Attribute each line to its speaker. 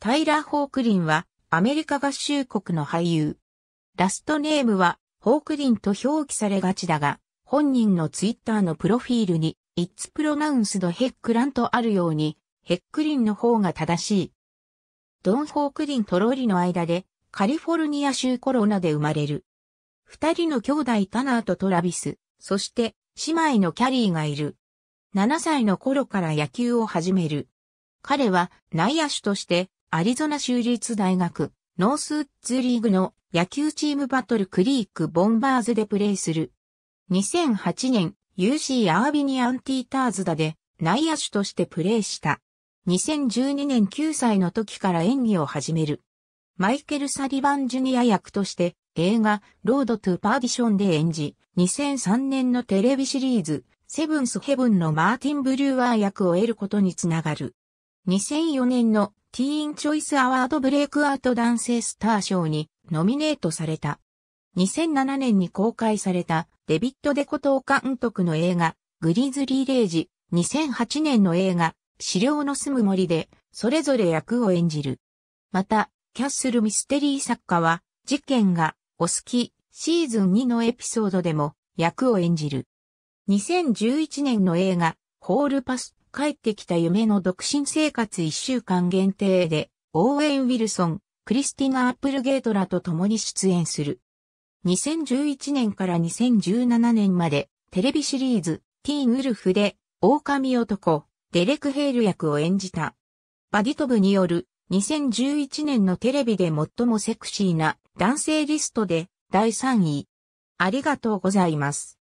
Speaker 1: タイラー・ホークリンは、アメリカ合衆国の俳優。ラストネームは、ホークリンと表記されがちだが、本人のツイッターのプロフィールに、It's pronounced ランとあるように、ヘックリンの方が正しい。ドン・ホークリンとロリの間で、カリフォルニア州コロナで生まれる。二人の兄弟タナーとトラビス、そして姉妹のキャリーがいる。7歳の頃から野球を始める。彼は内野手としてアリゾナ州立大学、ノースウッズリーグの野球チームバトルクリークボンバーズでプレーする。2008年、UC アービニアンティーターズダで内野手としてプレーした。2012年9歳の時から演技を始める。マイケル・サリバン・ジュニア役として映画ロード・トゥ・パーディションで演じ、2003年のテレビシリーズセブンス・ヘブンのマーティン・ブリューアー役を得ることにつながる。2004年のティーンチョイスアワードブレイクアウト男性スター賞にノミネートされた。2007年に公開されたデビット・デコトー監督の映画グリズリー・レイジ、2008年の映画資料の住む森でそれぞれ役を演じる。また、キャッスルミステリー作家は事件がお好きシーズン2のエピソードでも役を演じる。2011年の映画ホールパス帰ってきた夢の独身生活一週間限定で、オーウェン・ウィルソン、クリスティナ・アップルゲートらと共に出演する。2011年から2017年まで、テレビシリーズ、ティーン・ウルフで、狼男、デレク・ヘール役を演じた。バディトブによる、2011年のテレビで最もセクシーな男性リストで、第3位。ありがとうございます。